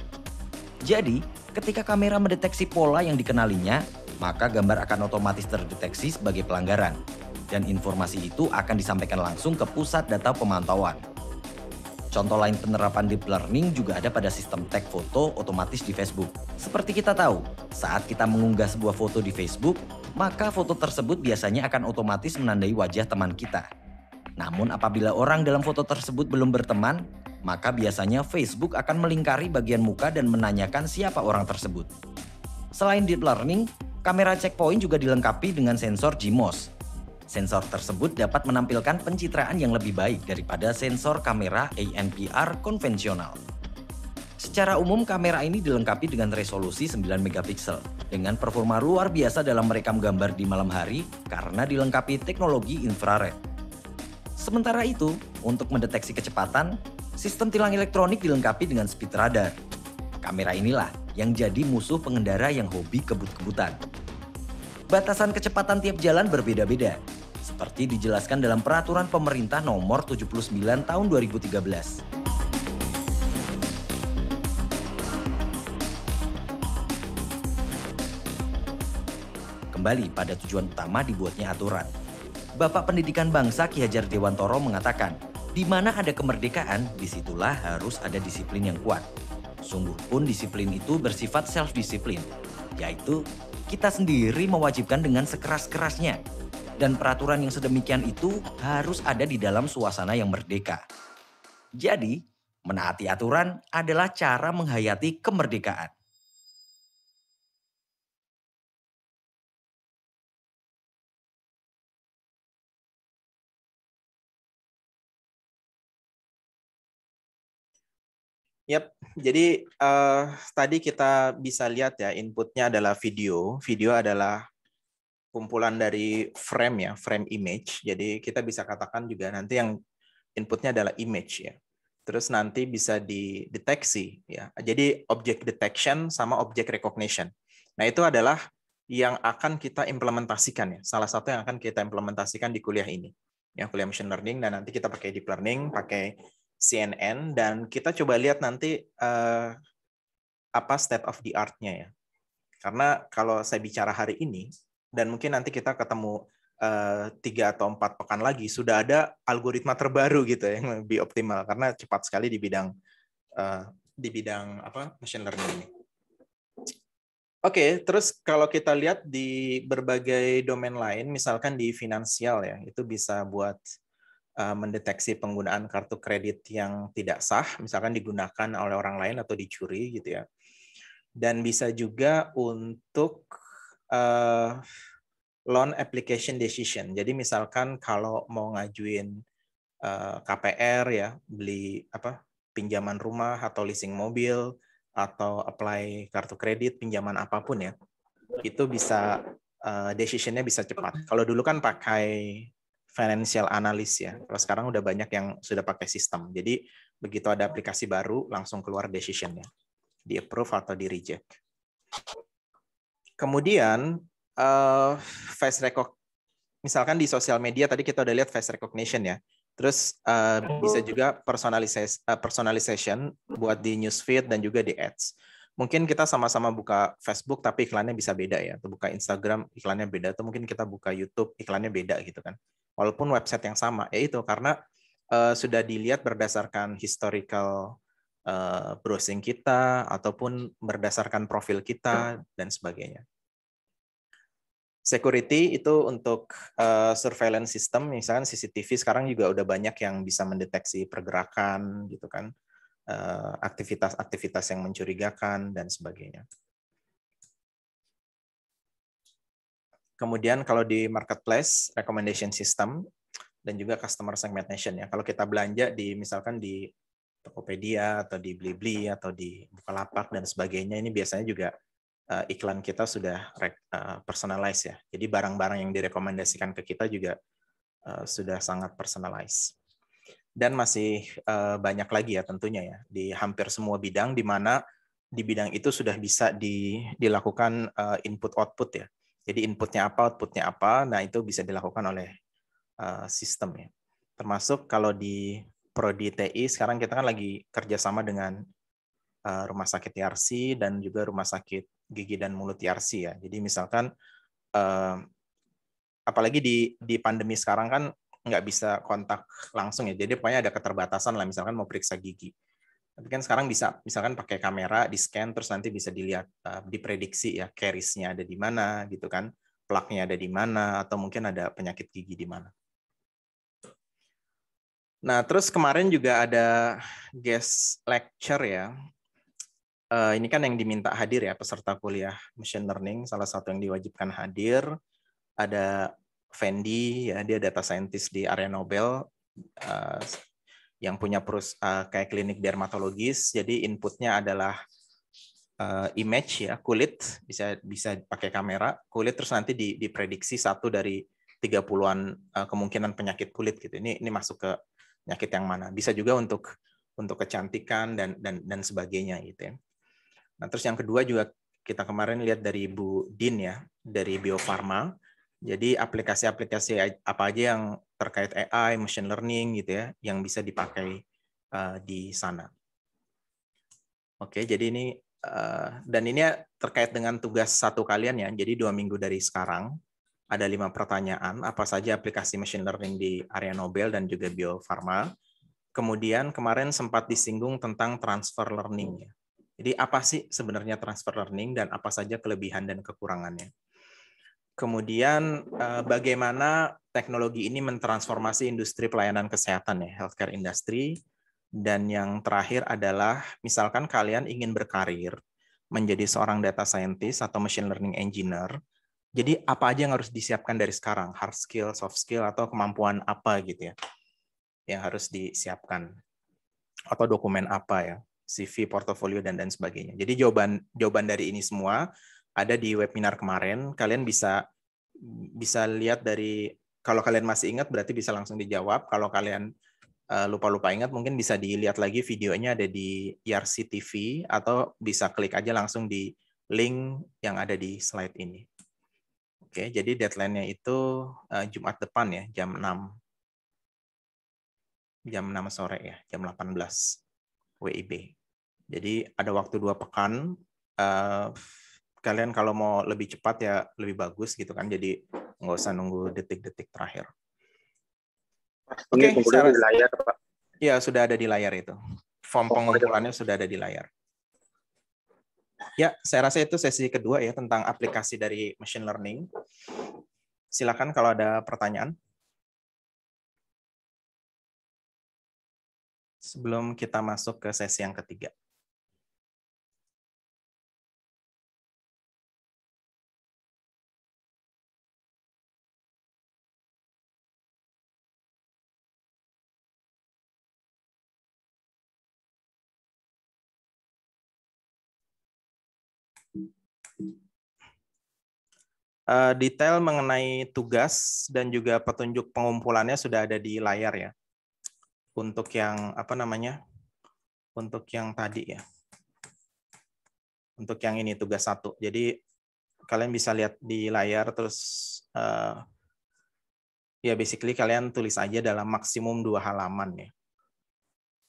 Jadi, ketika kamera mendeteksi pola yang dikenalinya, maka gambar akan otomatis terdeteksi sebagai pelanggaran dan informasi itu akan disampaikan langsung ke pusat data pemantauan. Contoh lain penerapan deep learning juga ada pada sistem tag foto otomatis di Facebook. Seperti kita tahu, saat kita mengunggah sebuah foto di Facebook, maka foto tersebut biasanya akan otomatis menandai wajah teman kita. Namun apabila orang dalam foto tersebut belum berteman, maka biasanya Facebook akan melingkari bagian muka dan menanyakan siapa orang tersebut. Selain deep learning, kamera checkpoint juga dilengkapi dengan sensor GMOS Sensor tersebut dapat menampilkan pencitraan yang lebih baik daripada sensor kamera ANPR konvensional. Secara umum kamera ini dilengkapi dengan resolusi 9 mp dengan performa luar biasa dalam merekam gambar di malam hari karena dilengkapi teknologi infrared. Sementara itu, untuk mendeteksi kecepatan, sistem tilang elektronik dilengkapi dengan speed radar. Kamera inilah yang jadi musuh pengendara yang hobi kebut-kebutan. Batasan kecepatan tiap jalan berbeda-beda, seperti dijelaskan dalam Peraturan Pemerintah Nomor 79 Tahun 2013. Kembali pada tujuan utama dibuatnya aturan. Bapak Pendidikan Bangsa Ki Hajar Dewantoro mengatakan, di mana ada kemerdekaan, disitulah harus ada disiplin yang kuat. Sungguh pun disiplin itu bersifat self-disiplin, yaitu kita sendiri mewajibkan dengan sekeras-kerasnya dan peraturan yang sedemikian itu harus ada di dalam suasana yang merdeka. Jadi, menaati aturan adalah cara menghayati kemerdekaan. Yap, jadi uh, tadi kita bisa lihat ya inputnya adalah video. Video adalah kumpulan dari frame ya, frame image. Jadi kita bisa katakan juga nanti yang inputnya adalah image ya. Terus nanti bisa dideteksi ya. Jadi object detection sama object recognition. Nah, itu adalah yang akan kita implementasikan ya. Salah satu yang akan kita implementasikan di kuliah ini. Ya, kuliah machine learning dan nanti kita pakai deep learning, pakai CNN dan kita coba lihat nanti eh, apa state of the art-nya ya. Karena kalau saya bicara hari ini, dan mungkin nanti kita ketemu eh, tiga atau empat pekan lagi sudah ada algoritma terbaru gitu yang lebih optimal karena cepat sekali di bidang uh, di bidang apa machine learning ini. Oke, okay, terus kalau kita lihat di berbagai domain lain, misalkan di finansial ya, itu bisa buat eh, mendeteksi penggunaan kartu kredit yang tidak sah, misalkan digunakan oleh orang lain atau dicuri gitu ya. Dan bisa juga untuk uh, loan application decision. Jadi misalkan kalau mau ngajuin uh, eh, KPR ya, beli apa pinjaman rumah atau leasing mobil atau apply kartu kredit, pinjaman apapun ya, itu bisa uh, decisionnya bisa cepat. Kalau dulu kan pakai financial analyst ya. Kalau sekarang udah banyak yang sudah pakai sistem. Jadi begitu ada aplikasi baru langsung keluar decisionnya, di approve atau di reject. Kemudian uh, face recognition, misalkan di sosial media tadi kita udah lihat face recognition ya. Terus uh, bisa juga personalization, uh, eh, personalization buat di newsfeed dan juga di ads. Mungkin kita sama-sama buka Facebook tapi iklannya bisa beda ya. Atau buka Instagram iklannya beda. Atau mungkin kita buka YouTube iklannya beda gitu kan. Walaupun website yang sama. Ya itu karena uh, sudah dilihat berdasarkan historical uh, browsing kita ataupun berdasarkan profil kita dan sebagainya. Security itu untuk uh, surveillance system, misalkan CCTV sekarang juga udah banyak yang bisa mendeteksi pergerakan gitu kan, eh, aktivitas-aktivitas uh, yang mencurigakan dan sebagainya. Kemudian kalau di marketplace, recommendation system dan juga customer segmentation ya. Kalau kita belanja di misalkan di Tokopedia atau di Blibli atau di Bukalapak dan sebagainya, ini biasanya juga uh, iklan kita sudah uh, eh, personalize ya. Jadi barang-barang yang direkomendasikan ke kita juga uh, sudah sangat personalized. Dan masih uh, banyak lagi ya tentunya ya di hampir semua bidang di mana di bidang itu sudah bisa di, dilakukan uh, input output ya. Jadi inputnya apa, outputnya apa, nah itu bisa dilakukan oleh uh, sistem ya. Termasuk kalau di prodi TI sekarang kita kan lagi kerjasama dengan Eh, rumah sakit TRC dan juga rumah sakit gigi dan mulut TRC ya. Jadi misalkan eh, apalagi di di pandemi sekarang kan nggak bisa kontak langsung ya. Jadi pokoknya ada keterbatasan lah misalkan mau periksa gigi. Tapi kan sekarang bisa misalkan pakai kamera di scan terus nanti bisa dilihat eh, diprediksi ya kerisnya ada di mana gitu kan, plaknya ada di mana atau mungkin ada penyakit gigi di mana. Nah, terus kemarin juga ada guest lecture ya uh, ini kan yang diminta hadir ya peserta kuliah machine learning salah satu yang diwajibkan hadir ada Fendi ya dia data scientist di area Nobel uh, yang punya perus uh, kayak klinik dermatologis jadi inputnya adalah uh, image ya kulit bisa bisa pakai kamera kulit terus nanti di, diprediksi satu dari 30-an kemungkinan penyakit kulit gitu ini ini masuk ke penyakit yang mana bisa juga untuk untuk kecantikan dan dan dan sebagainya gitu ya. Nah, terus yang kedua juga kita kemarin lihat dari Bu Din ya, dari Bio Farma. Jadi aplikasi-aplikasi apa aja yang terkait AI, machine learning gitu ya, yang bisa dipakai uh, di sana. Oke, jadi ini uh, dan ini ya terkait dengan tugas satu kalian ya. Jadi dua minggu dari sekarang ada lima pertanyaan. Apa saja aplikasi machine learning di area Nobel dan juga Bio Farma. Kemudian kemarin sempat disinggung tentang transfer learning ya jadi apa sih sebenarnya transfer learning dan apa saja kelebihan dan kekurangannya. Kemudian eh, bagaimana teknologi ini mentransformasi industri pelayanan kesehatan ya, healthcare industry. Dan yang terakhir adalah misalkan kalian ingin berkarir menjadi seorang data scientist atau machine learning engineer. Jadi apa aja yang harus disiapkan dari sekarang? Hard skill, soft skill, atau kemampuan apa gitu ya? Yang harus disiapkan? Atau dokumen apa ya? CV portofolio dan dan sebagainya. Jadi jawaban jawaban dari ini semua ada di webinar kemarin. Kalian bisa bisa lihat dari kalau kalian masih ingat berarti bisa langsung dijawab. Kalau kalian eh, lupa-lupa uh, ingat mungkin bisa dilihat lagi videonya ada di IRC TV atau bisa klik aja langsung di link yang ada di slide ini. Oke, jadi deadline-nya itu uh, Jumat depan ya, jam 6. Jam 6 sore ya, jam 18. WIB. Jadi ada waktu dua pekan. Uh, kalian kalau mau lebih cepat ya lebih bagus gitu kan. Jadi nggak usah nunggu detik-detik terakhir. Oke, okay, di layar, Pak. Ya, sudah ada di layar itu. Form oh, pengumpulannya sudah ada di layar. Ya, saya rasa itu sesi kedua ya tentang aplikasi dari machine learning. Silakan kalau ada pertanyaan. sebelum kita masuk ke sesi yang ketiga. Eh, detail mengenai tugas dan juga petunjuk pengumpulannya sudah ada di layar ya untuk yang apa namanya? Untuk yang tadi ya. Untuk yang ini tugas satu. Jadi kalian bisa lihat di layar terus uh, ya basically kalian tulis aja dalam maksimum dua halaman ya.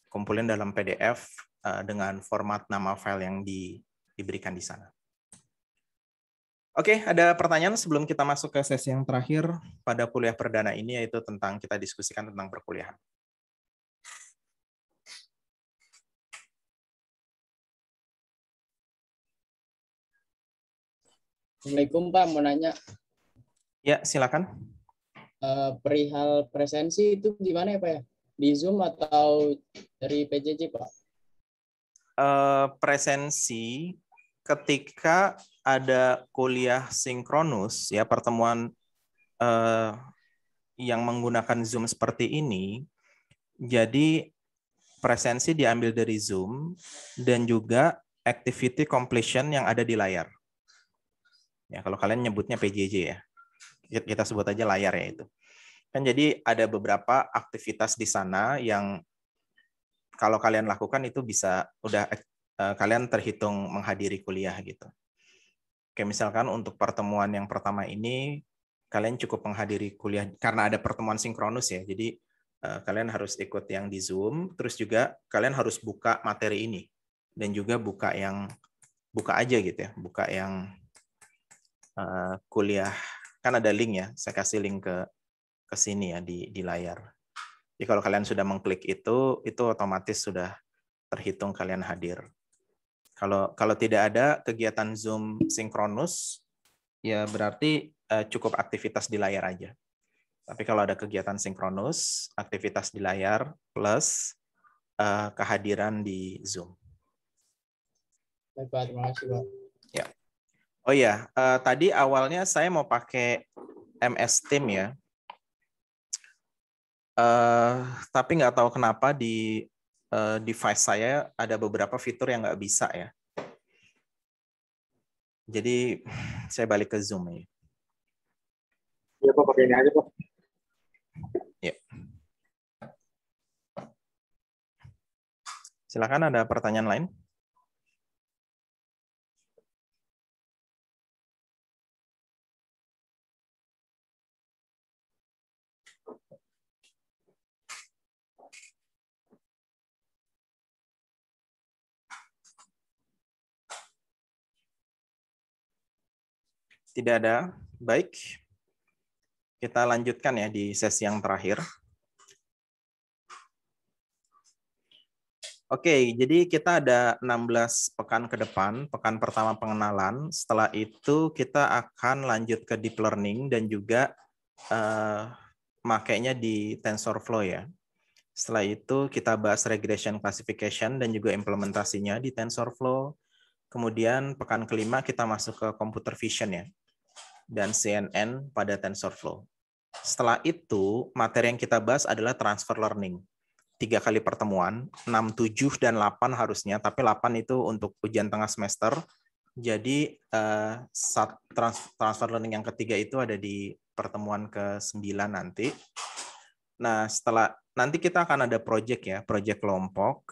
Kumpulin dalam PDF uh, eh, dengan format nama file yang di, diberikan di sana. Oke, ada pertanyaan sebelum kita masuk ke sesi yang terakhir pada kuliah perdana ini, yaitu tentang kita diskusikan tentang perkuliahan. Assalamualaikum Pak, mau nanya. Ya, silakan. Eh, perihal presensi itu gimana ya Pak ya? Di Zoom atau dari PJJ Pak? Eh, presensi ketika ada kuliah sinkronus ya pertemuan uh, yang menggunakan Zoom seperti ini, jadi presensi diambil dari Zoom dan juga activity completion yang ada di layar. Ya, kalau kalian nyebutnya PJJ ya. Kita sebut aja layar ya itu. Kan jadi ada beberapa aktivitas di sana yang kalau kalian lakukan itu bisa udah eh, kalian terhitung menghadiri kuliah gitu. Kayak misalkan untuk pertemuan yang pertama ini kalian cukup menghadiri kuliah karena ada pertemuan sinkronus ya. Jadi eh, kalian harus ikut yang di Zoom, terus juga kalian harus buka materi ini dan juga buka yang buka aja gitu ya, buka yang Eh, kuliah kan ada link ya saya kasih link ke ke sini ya di di layar jadi kalau kalian sudah mengklik itu itu otomatis sudah terhitung kalian hadir kalau kalau tidak ada kegiatan zoom sinkronus ya berarti eh, cukup aktivitas di layar aja tapi kalau ada kegiatan sinkronus aktivitas di layar plus eh, kehadiran di zoom terima kasih Pak. Oh iya, uh, tadi awalnya saya mau pakai MS Team ya. Uh, tapi nggak tahu kenapa di uh, device saya ada beberapa fitur yang nggak bisa ya. Jadi saya balik ke Zoom ya. Ya Pak, pakai ini aja Pak. Ya. Silakan ada pertanyaan lain. Tidak ada. Baik. Kita lanjutkan ya di sesi yang terakhir. Oke, jadi kita ada 16 pekan ke depan. Pekan pertama pengenalan. Setelah itu kita akan lanjut ke deep learning dan juga uh, makainya di TensorFlow ya. Setelah itu kita bahas regression classification dan juga implementasinya di TensorFlow. Kemudian pekan kelima kita masuk ke computer vision ya dan CNN pada TensorFlow. Setelah itu, materi yang kita bahas adalah transfer learning. Tiga kali pertemuan, 6, 7, dan 8 harusnya, tapi 8 itu untuk ujian tengah semester. Jadi eh, transfer learning yang ketiga itu ada di pertemuan ke-9 nanti. Nah, setelah nanti kita akan ada project ya, project kelompok.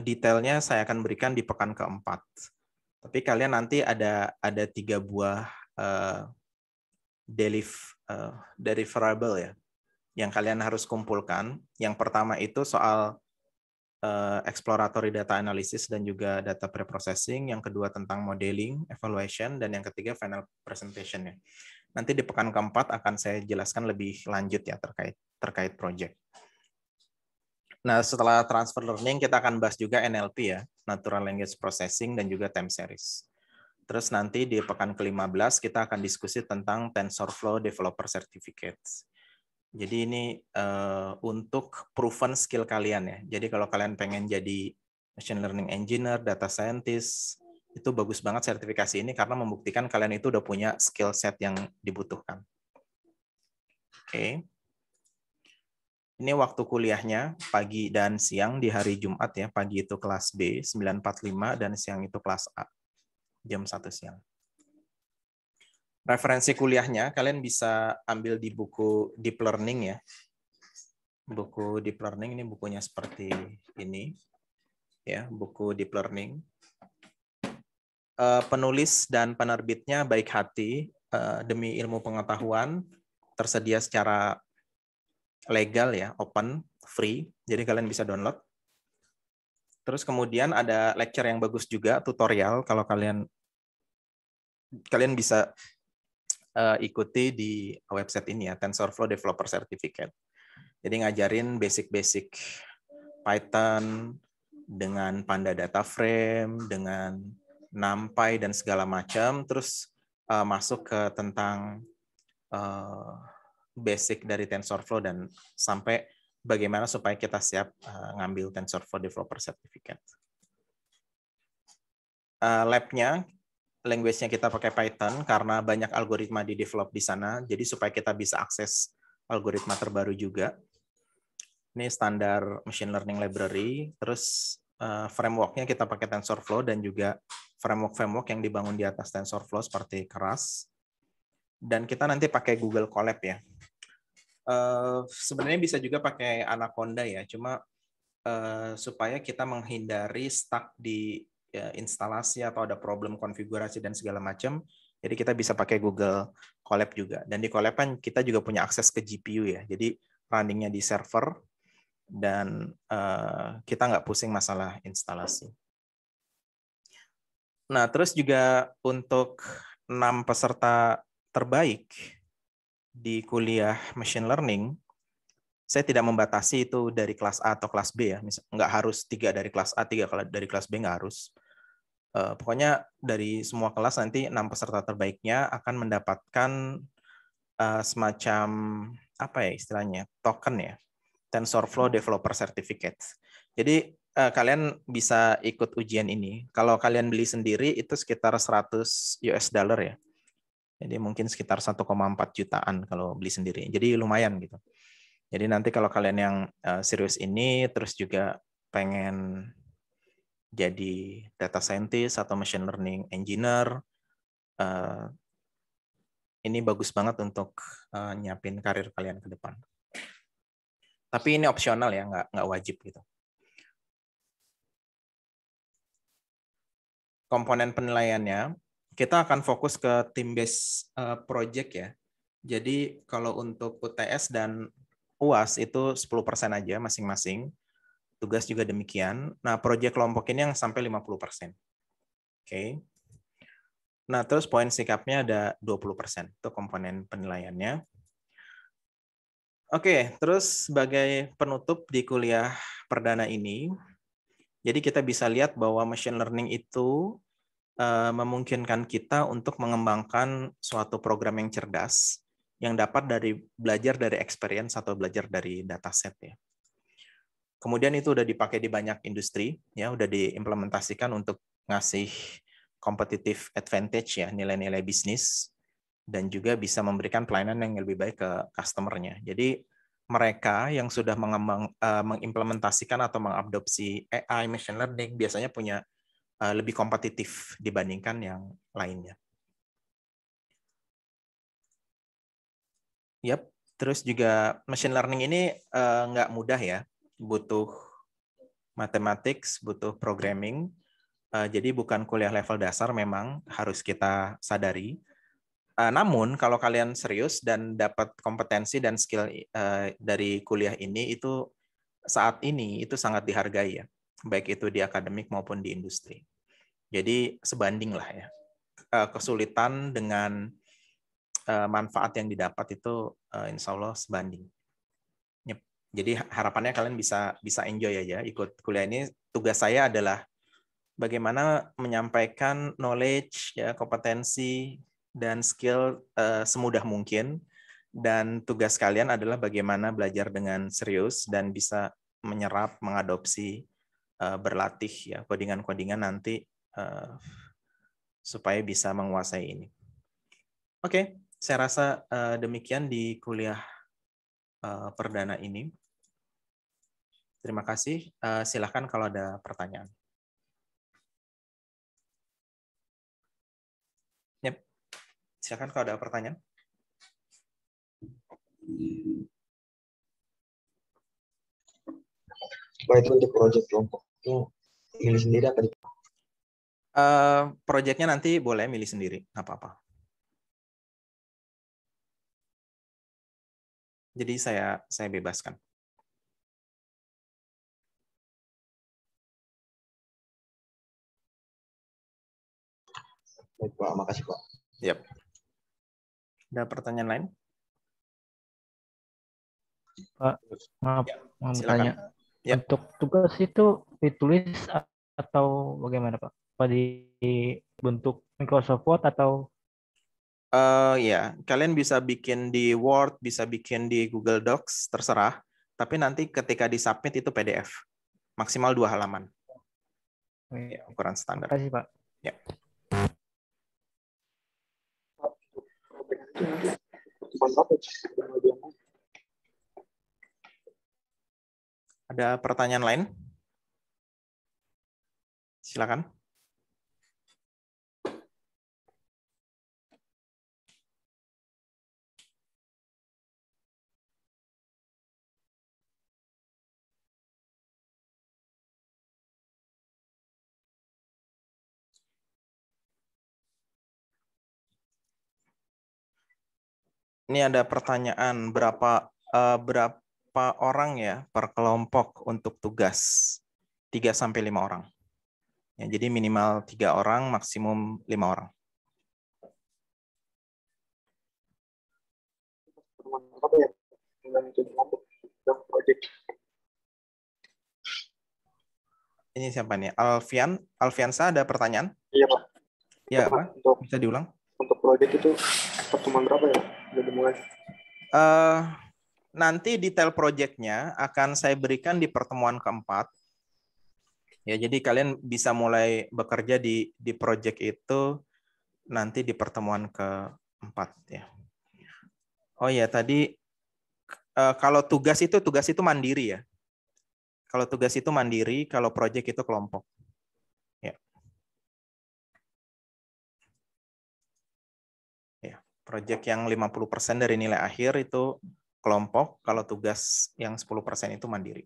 Detailnya saya akan berikan di pekan keempat. Tapi kalian nanti ada ada tiga buah Eh, delif, uh, eh, deliverable ya, yang kalian harus kumpulkan. Yang pertama itu soal uh, exploratory data analysis dan juga data preprocessing, yang kedua tentang modeling, evaluation, dan yang ketiga final presentation ya. Nanti di pekan keempat akan saya jelaskan lebih lanjut ya terkait terkait project. Nah, setelah transfer learning kita akan bahas juga NLP ya, natural language processing dan juga time series. Terus nanti di pekan ke-15 kita akan diskusi tentang TensorFlow Developer Certificates. Jadi ini uh, untuk proven skill kalian ya. Jadi kalau kalian pengen jadi machine learning engineer, data scientist, itu bagus banget sertifikasi ini karena membuktikan kalian itu udah punya skill set yang dibutuhkan. Oke. Okay. Ini waktu kuliahnya, pagi dan siang di hari Jumat ya. Pagi itu kelas B, 945, dan siang itu kelas A jam 1 siang. Referensi kuliahnya kalian bisa ambil di buku Deep Learning ya. Buku Deep Learning ini bukunya seperti ini. Ya, buku Deep Learning. Eh, penulis dan penerbitnya baik hati eh, demi ilmu pengetahuan tersedia secara legal ya, open, free. Jadi kalian bisa download Terus kemudian ada lecture yang bagus juga, tutorial kalau kalian kalian bisa uh, ikuti di website ini ya, TensorFlow Developer Certificate. Jadi ngajarin basic-basic Python dengan Panda Data Frame, dengan NumPy dan segala macam, terus uh, masuk ke tentang uh, basic dari TensorFlow dan sampai bagaimana supaya kita siap eh, ngambil TensorFlow Developer Certificate. Uh, Lab-nya, language-nya kita pakai Python karena banyak algoritma di develop di sana, jadi supaya kita bisa akses algoritma terbaru juga. Ini standar machine learning library, terus uh, framework-nya kita pakai TensorFlow dan juga framework-framework yang dibangun di atas TensorFlow seperti Keras. Dan kita nanti pakai Google Colab ya, Eh, sebenarnya bisa juga pakai Anaconda ya, cuma uh, supaya kita menghindari stuck di ya, instalasi atau ada problem konfigurasi dan segala macam. Jadi kita bisa pakai Google Colab juga. Dan di Colab kan kita juga punya akses ke GPU ya. Jadi runningnya di server dan uh, kita nggak pusing masalah instalasi. Nah, terus juga untuk enam peserta terbaik di kuliah machine learning, saya tidak membatasi itu dari kelas A atau kelas B ya. Misal, nggak harus tiga dari kelas A, tiga kalau dari kelas B nggak harus. Eh, pokoknya dari semua kelas nanti enam peserta terbaiknya akan mendapatkan eh, semacam apa ya istilahnya token ya TensorFlow Developer Certificate. Jadi eh, kalian bisa ikut ujian ini. Kalau kalian beli sendiri itu sekitar 100 US dollar ya. Jadi mungkin sekitar 1,4 jutaan kalau beli sendiri. Jadi lumayan gitu. Jadi nanti kalau kalian yang eh, serius ini terus juga pengen jadi data scientist atau machine learning engineer eh, ini bagus banget untuk eh, nyiapin karir kalian ke depan. Tapi ini opsional ya, nggak nggak wajib gitu. Komponen penilaiannya kita akan fokus ke tim base uh, project ya. Jadi kalau untuk UTS dan UAS itu 10% aja masing-masing. Tugas juga demikian. Nah, project kelompok ini yang sampai 50%. Oke. Okay. Nah, terus poin sikapnya ada 20%. Itu komponen penilaiannya. Oke, okay, terus sebagai penutup di kuliah perdana ini, jadi kita bisa lihat bahwa machine learning itu Eh, memungkinkan kita untuk mengembangkan suatu program yang cerdas yang dapat dari belajar dari experience atau belajar dari dataset ya. Kemudian itu udah dipakai di banyak industri ya, udah diimplementasikan untuk ngasih competitive advantage ya, nilai-nilai bisnis dan juga bisa memberikan pelayanan yang lebih baik ke customernya. Jadi mereka yang sudah mengembang, uh, mengimplementasikan atau mengadopsi AI machine learning biasanya punya Eh, lebih kompetitif dibandingkan yang lainnya. Yap, terus juga machine learning ini eh, nggak mudah ya, butuh mathematics, butuh programming. Eh, jadi bukan kuliah level dasar memang harus kita sadari. Uh, namun kalau kalian serius dan dapat kompetensi dan skill uh, dari kuliah ini itu saat ini itu sangat dihargai ya baik itu di akademik maupun di industri. Jadi sebanding lah ya. Eh, kesulitan dengan eh, manfaat yang didapat itu eh, insya Allah sebanding. Jadi harapannya kalian bisa bisa enjoy aja ikut kuliah ini. Tugas saya adalah bagaimana menyampaikan knowledge, ya kompetensi dan skill semudah mungkin. Dan tugas kalian adalah bagaimana belajar dengan serius dan bisa menyerap, mengadopsi Eh, berlatih ya kodingan-kodingan nanti eh, supaya bisa menguasai ini. Oke, okay, saya rasa eh, demikian di kuliah perdana ini. Terima kasih. Uh, silakan kalau ada pertanyaan. Yep. Silakan kalau ada pertanyaan. Baik untuk proyek kelompok itu milih sendiri apa di Uh, eh, proyeknya nanti boleh milih sendiri, nggak apa-apa. Jadi saya saya bebaskan. Baik Pak, makasih Pak. Yap. Ada pertanyaan lain? Pak, maaf, ya, mau bertanya. Ya. Untuk tugas itu ditulis atau bagaimana Pak? Apa di bentuk Microsoft Word atau Uh, ya, kalian bisa bikin di Word, bisa bikin di Google Docs, terserah. Tapi nanti ketika di submit itu PDF, maksimal dua halaman. Ya, ukuran standar. Terima kasih Pak. Ya. Ada pertanyaan lain? Silakan. Ini ada pertanyaan berapa uh, eh, berapa berapa orang ya per kelompok untuk tugas? 3 sampai 5 orang. Ya, jadi minimal 3 orang, maksimum 5 orang. Ini siapa nih? Alfian, Alfiansa ada pertanyaan? Iya, Pak. Ya, iya Pak. Bisa diulang? Untuk proyek itu pertemuan berapa ya? Udah dimulai. Uh, nanti detail projectnya akan saya berikan di pertemuan keempat. Ya, jadi kalian bisa mulai bekerja di di proyek itu nanti di pertemuan keempat ya. Oh ya, tadi eh, kalau tugas itu tugas itu mandiri ya. Kalau tugas itu mandiri, kalau project itu kelompok. Ya. ya proyek yang 50% dari nilai akhir itu kelompok, kalau tugas yang 10% itu mandiri.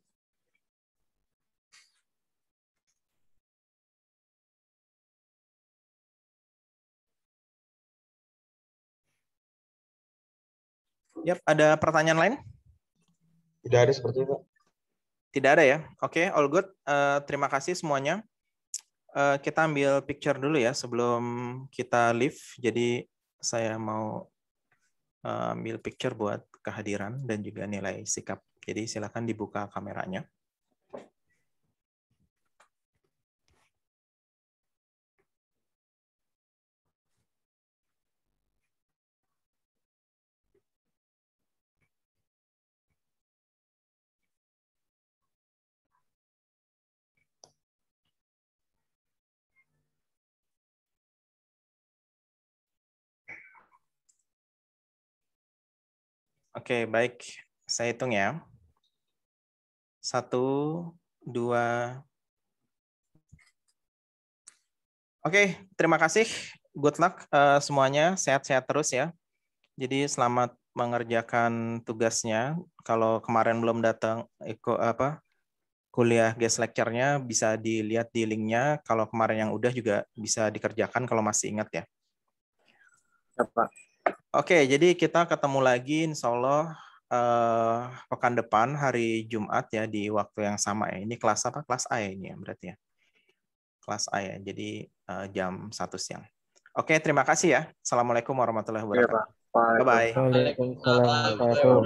Yap, ada pertanyaan lain? Tidak ada seperti itu. Tidak ada ya? Oke, okay, all good. Uh, terima kasih semuanya. Uh, kita ambil picture dulu ya sebelum kita leave. Jadi saya mau uh, ambil picture buat kehadiran dan juga nilai sikap. Jadi silakan dibuka kameranya. Oke, baik. Saya hitung ya. Satu, dua. Oke, terima kasih. Good luck uh, semuanya. Sehat-sehat terus ya. Jadi selamat mengerjakan tugasnya. Kalau kemarin belum datang ikut apa kuliah guest lecture-nya bisa dilihat di linknya. Kalau kemarin yang udah juga bisa dikerjakan kalau masih ingat ya. Ya, Pak. Oke, jadi kita ketemu lagi insya Allah uh, pekan depan hari Jumat ya di waktu yang sama ya. Ini kelas apa? Kelas A ya ini ya berarti ya. Kelas A ya. Jadi uh, jam satu siang. Oke, terima kasih ya. Assalamualaikum warahmatullahi iya, wabarakatuh. Bye-bye. Waalaikumsalam.